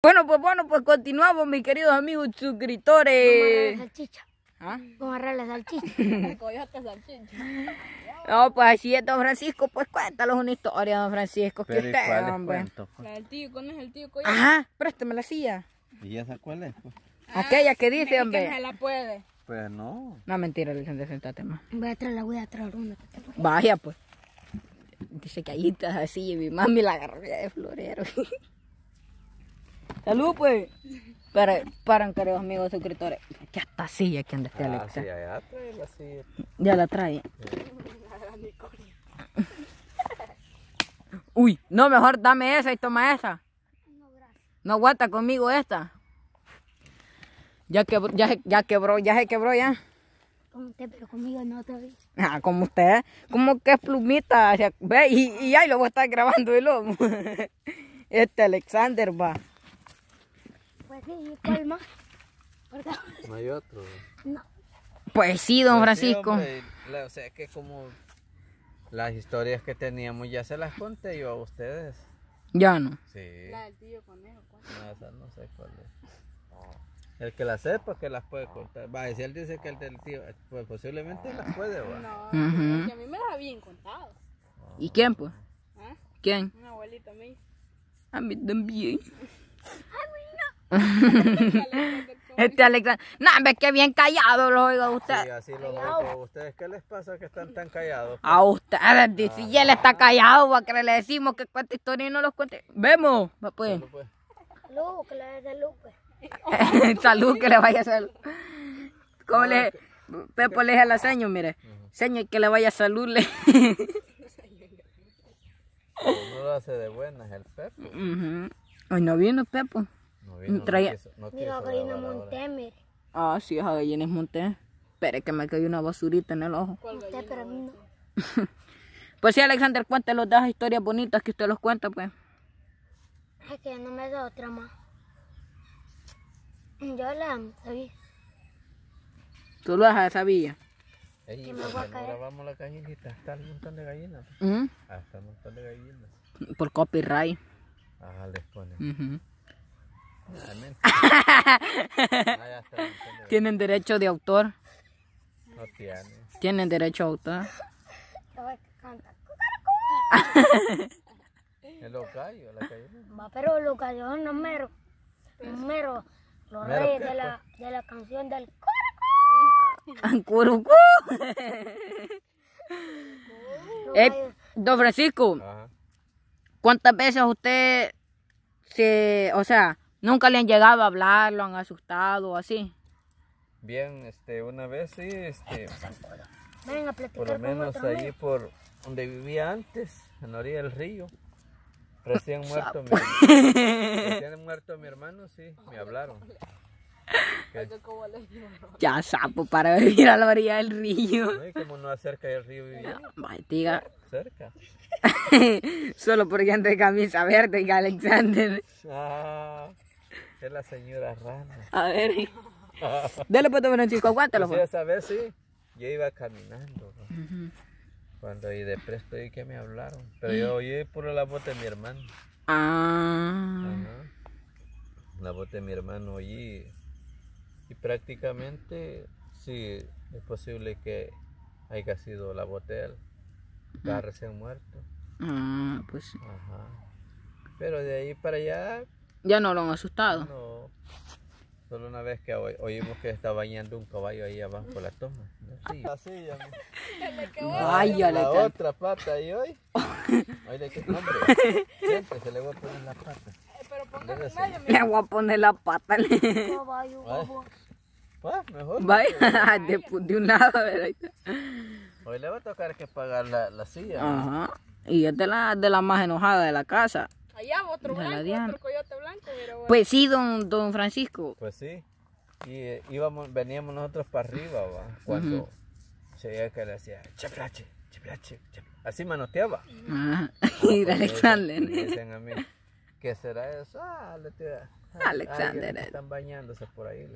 Bueno, pues bueno, pues continuamos, mis queridos amigos suscriptores. Vamos a la salchicha. ¿Ah? a agarrar la salchicha. Coyote salchicha. No, pues así es, don Francisco, pues cuéntanos una historia, don Francisco, que usted, cuál hombre. Cuento, pues? tío, ¿cuál es el tío Coyote? Ajá, préstame la silla. ¿Y esa cuál es? Ah, aquella que dice, hombre. Que se la puede. Pues no. No, mentira, de sentate más. Voy a traer la voy a traer una. Vaya, pues. Dice que ahí está así, y mi mami la agarró de florero. Salud, pues. Para, paran, queridos amigos suscriptores. Que hasta silla que anda este ah, ya, trae la ya la trae. Uy, no, mejor dame esa y toma esa. No, aguanta conmigo esta. Ya que ya, ya quebró, ya se quebró ya. Con usted, pero conmigo no todavía. Ah, como usted, como que es plumita. ve, y, y ahí lo voy a estar grabando el lo. Este Alexander va. No hay otro. No. Pues sí, don pues Francisco. o sea que como las historias que teníamos ya se las conté yo a ustedes. Ya no. Sí. La del tío conejo, No, esa no sé cuál es. El que la sepa pues que las puede contar Va, si él dice que el del tío, pues posiblemente las puede, va. No, a mí me las habían contado. ¿Y quién, pues? ¿Ah? ¿Quién? Un abuelito mío. A mí también. este Alexander. No, ves ve que bien callado lo oigo a usted. Sí, así lo oigo. ¿Ustedes qué les pasa que están tan callados? A ustedes, dice, si él está ah. callado, que le decimos que cuente historia y no los cuente. Vemos, pues. pues. pues. Salud, que le vaya salud, salud, que le vaya salud. le... Pepo le deja la seño, mire. Uh que le vaya salud. Le... no lo hace de buenas el Pepo. ay no vino Pepo. Mm, traía... No quiso, no Mira, gallina Ah, sí, esa gallina es monté. Pero es que me cayó una basurita en el ojo. pero no. pues sí, Alexander, cuéntanos de historias bonitas que usted los cuenta, pues. Es que no me da otra más. Yo la sabía. ¿Tú lo dejas de villa. Ey, que me voy a grabamos la gallinita, Está un montón de gallinas. ¿Mm? Hasta ah, un montón de gallinas. Por copyright. Ajá, ah, les pone. Ah, ¿Tienen derecho de autor? No tienen. ¿Tienen derecho de autor? El locayo, la calle. Va, pero los gallos no mero. Mero. Los mero reyes de la, de la, canción del curucú. eh, don Francisco, Ajá. ¿cuántas veces usted se, o sea, Nunca le han llegado a hablar, lo han asustado, o así. Bien, este, una vez sí, este, Venga, por lo menos allí por donde vivía antes, en la orilla del río. Recién muerto, mi, muerto mi hermano, sí, me hablaron. Ya sapo para vivir a la orilla del río. No, como no acerca del río vivía. cerca. Solo porque antes de camisa verde, Alexander. Ah. Es la señora Rana. A ver. Dale pues, bueno, chico, aguántalo. Pues. pues. saber si sí, yo iba caminando. Cuando ahí de presto y que me hablaron. Pero yo oí por la voz de mi hermano. Ah. La voz de mi hermano oí. Y prácticamente sí, es posible que haya sido la voz de él. Está recién muerto. Ah, pues sí. Ajá. Pero de ahí para allá ya no lo han asustado. No. Solo una vez que hoy oímos que está bañando un caballo ahí abajo por la toma. Sí. Así, ah, la otra pata ahí hoy. Hoy le nombre. Siempre se le va a poner la pata. Eh, pero póngale medio, Le voy a poner la pata. Caballo, bobo. Pues mejor. Vaya, de, de un lado, ¿verdad? Hoy le va a tocar que pagar la, la silla. Ajá. Y es de la, de la más enojada de la casa. Allá otro blanco, otro coyote blanco. Pues sí, don, don Francisco. Pues sí. Y eh, íbamos, veníamos nosotros para arriba, ¿va? Cuando se -huh. que le decía, chaplache, chaplache, Así manoteaba. Ah, y Alexander. dicen a mí, ¿qué será eso? Ah, le tira. Alexander. Están bañándose por ahí,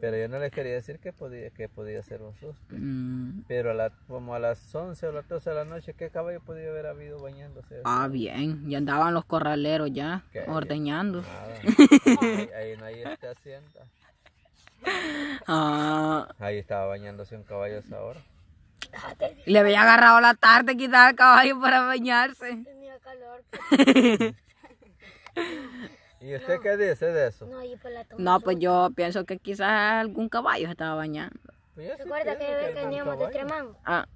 pero yo no les quería decir que podía, que podía ser un susto. Mm. Pero como a las 11 o las 12 de la noche, ¿qué caballo podía haber habido bañándose? Ah, bien. Ya andaban los corraleros ya, ordeñando. ahí, no hay esta hacienda. Ah. Ahí estaba bañándose un caballo esa hora. Le había agarrado la tarde quitar el caballo para bañarse. Tenía calor. ¿Y usted qué dice de eso? No, pues, no pues yo pienso que quizás algún caballo estaba bañando. Pues que, veníamos de Tremango? Ah.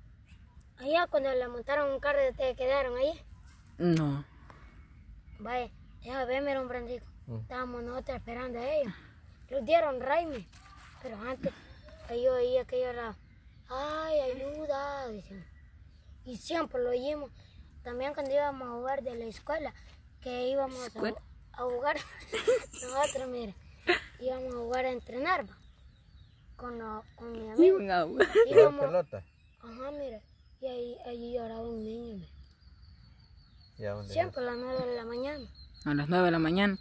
Allá cuando le montaron un carro, ¿ustedes quedaron ahí? No. Vaya, déjame ver era un Estábamos nosotros esperando a ellos. Los dieron Raime. Pero antes, ellos oían que ellos era, ay, ayuda, dicen. Y siempre lo oímos. También cuando íbamos a jugar de la escuela, que íbamos a a jugar. Nosotros, mira, íbamos a jugar a entrenar con, con mi amigo. Íbamos, pelota? Ajá, mira. Y ahí, ahí lloraba un niño. ¿Y Siempre a las 9 de la mañana. A las 9 de la mañana.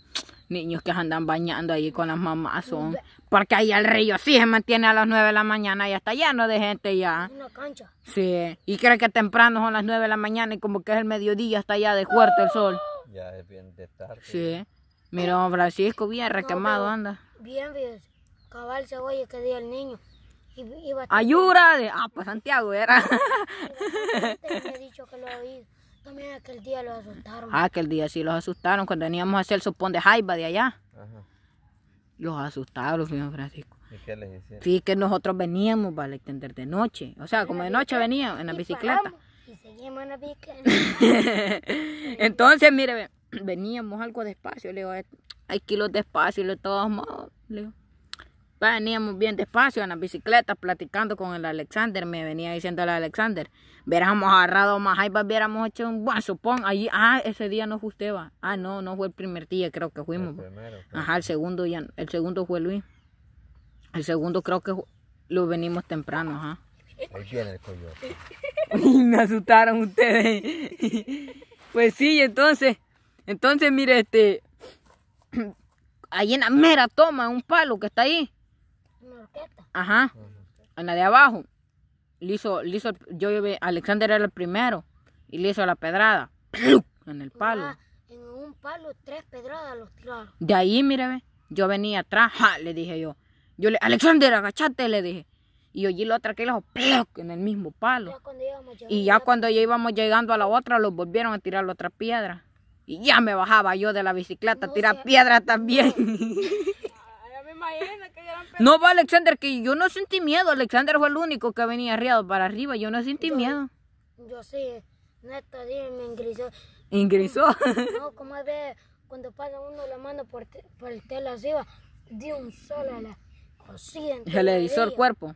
Niños que andan bañando ahí con las mamás son. Porque ahí el río sí se mantiene a las 9 de la mañana. Y hasta allá lleno de gente ya. Una cancha. Sí. Y creo que temprano son las 9 de la mañana y como que es el mediodía, está allá de fuerte el sol. Ya es bien de tarde. Sí. Mira, don oh. Francisco, bien recamado anda. Bien, bien. Cabal cebolla que dio el niño. Iba Ah, pues Santiago era. Te he dicho que lo oí. También aquel día los asustaron. Ah, aquel día sí los asustaron cuando veníamos a hacer el sopón de Jaiba de allá. Ajá. Los asustaron, señor Francisco. ¿Y qué les hicieron? Sí, que nosotros veníamos para vale, extender de noche. O sea, como de noche veníamos en la bicicleta. Entonces, mire, veníamos algo despacio. Le digo, hay kilos despacio. De todos modos, veníamos bien despacio en las bicicleta, platicando con el Alexander. Me venía diciendo el Alexander, hubiéramos agarrado más ahí hubiéramos hecho un buen supón. Allí, ah, ese día no fue usted, va. Ah, no, no fue el primer día, creo que fuimos. El pues. Ajá, el segundo, ya, el segundo fue Luis. El segundo creo que lo venimos temprano, ajá. me asustaron ustedes. pues sí, entonces, entonces mire, este, ahí en la mera toma un palo que está ahí. Ajá. En la de abajo. Le hizo, le Alexander era el primero y le hizo la pedrada. En el palo. En un palo, tres pedradas los tiraron. De ahí, mire, Yo venía atrás, le dije yo. Yo le, Alexander, agachate, le dije. Y yo lo otra que los en el mismo palo. y ya cuando ya íbamos llegando a la otra, los volvieron a tirar la otra piedra. Y ya me bajaba yo de la bicicleta a tirar piedra también. No va, Alexander, que yo no sentí miedo. Alexander fue el único que venía arriado para arriba. Yo no sentí miedo. Yo sí, neta, sí, me ingresó. ¿Ingresó? no, como cuando pasa uno la mano por, el tela así, Dio un solo a la Se le hizo el cuerpo.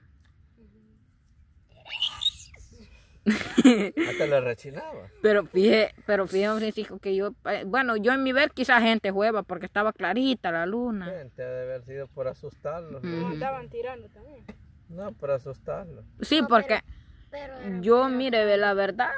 Hasta ah, la Pero fíjate, pero Francisco, que yo, eh, bueno, yo en mi ver quizás gente jueva porque estaba clarita la luna. Gente de haber sido por asustarlos. No, mm. tirando también. No, por asustarlos. Sí, porque yo, mire, la verdad,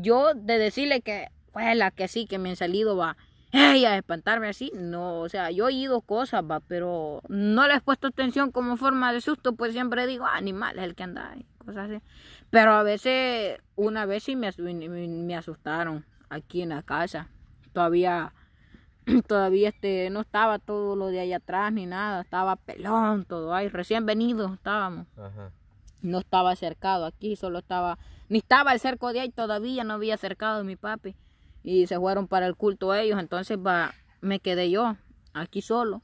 yo de decirle que, fue la que sí, que me han salido va. a espantarme así, no, o sea, yo he oído cosas, va, pero no les he puesto atención como forma de susto, pues siempre digo, ah, animal el que anda ahí cosas así. Pero a veces, una vez sí me, asustaron aquí en la casa. Todavía, todavía este, no estaba todo lo de allá atrás ni nada, estaba pelón, todo ahí, recién venido estábamos. No estaba cercado aquí, solo estaba, ni estaba el cerco de ahí, todavía no había cercado mi papi. Y se fueron para el culto ellos, entonces va, me quedé yo aquí solo.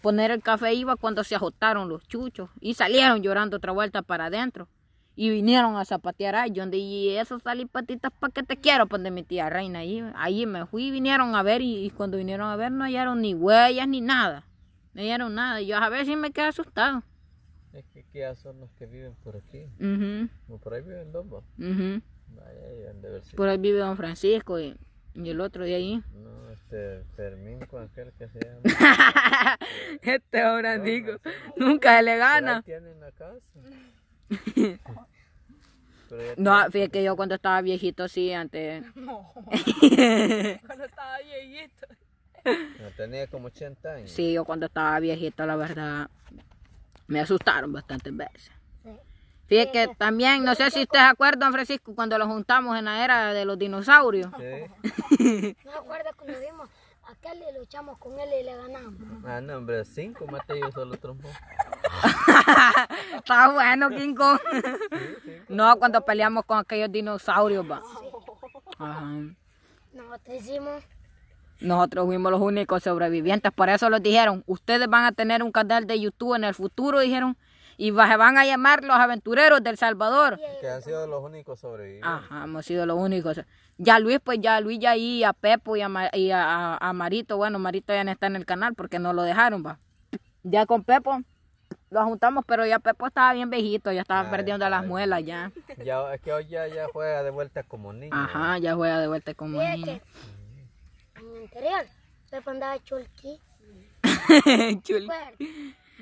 Poner el café iba cuando se ajustaron los chuchos y salieron llorando otra vuelta para adentro y vinieron a zapatear ahí. donde y eso salí patitas para que te quiero, para pues, de mi tía reina. Ahí, ahí me fui, vinieron a ver y, cuando vinieron a ver no hallaron ni huellas ni nada. No hallaron nada. Y yo a ver si me quedé asustado. Es que qué son los que viven por aquí. por ahí viven los Por ahí vive don Francisco y, el otro de ahí. No, este Fermín cualquier que se llama. este ahora digo, nunca se le gana. la casa? No, fíjate que yo cuando estaba viejito sí, antes. No. cuando estaba viejito. No, tenía como 80 años. Sí, yo cuando estaba viejito, la verdad, me asustaron bastantes veces. Fíjate que también, no sé si usted se acuerda, Francisco, cuando lo juntamos en la era de los dinosaurios. Sí. no me cuando vimos, acá le luchamos con él y le ganamos. Ah, no, hombre, cinco maté yo solo trompo. Está bueno, King Kong. no, cuando peleamos con aquellos dinosaurios, va. Nosotros fuimos los únicos sobrevivientes, por eso los dijeron. Ustedes van a tener un canal de YouTube en el futuro, dijeron. Y se van a llamar los aventureros del Salvador. Que han sido los únicos sobrevivientes. Ajá, hemos sido los únicos. Ya Luis, pues ya Luis, ya ahí, a Pepo y, a, a, Marito. Bueno, Marito ya no está en el canal porque no lo dejaron, va. Ya con Pepo lo juntamos, pero ya Pepo estaba bien viejito, ya estaba perdiendo las muelas ya. ya. Es que hoy ya, ya, juega de vuelta como niño. Ajá, ya juega de vuelta como niño. Que, en el interior, andaba chulqui. chulqui.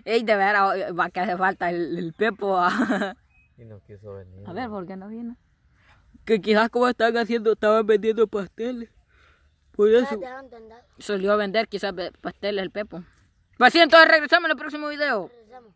Ey, de veras, va que hace falta el, el Pepo. Ah. y no quiso venir. A ver, ¿por qué no vino? Que quizás como estaban haciendo, estaban vendiendo pasteles. Por ah, eso. Salió a vender quizás pasteles el Pepo. Pues sí, entonces regresamos en el próximo video. যাবো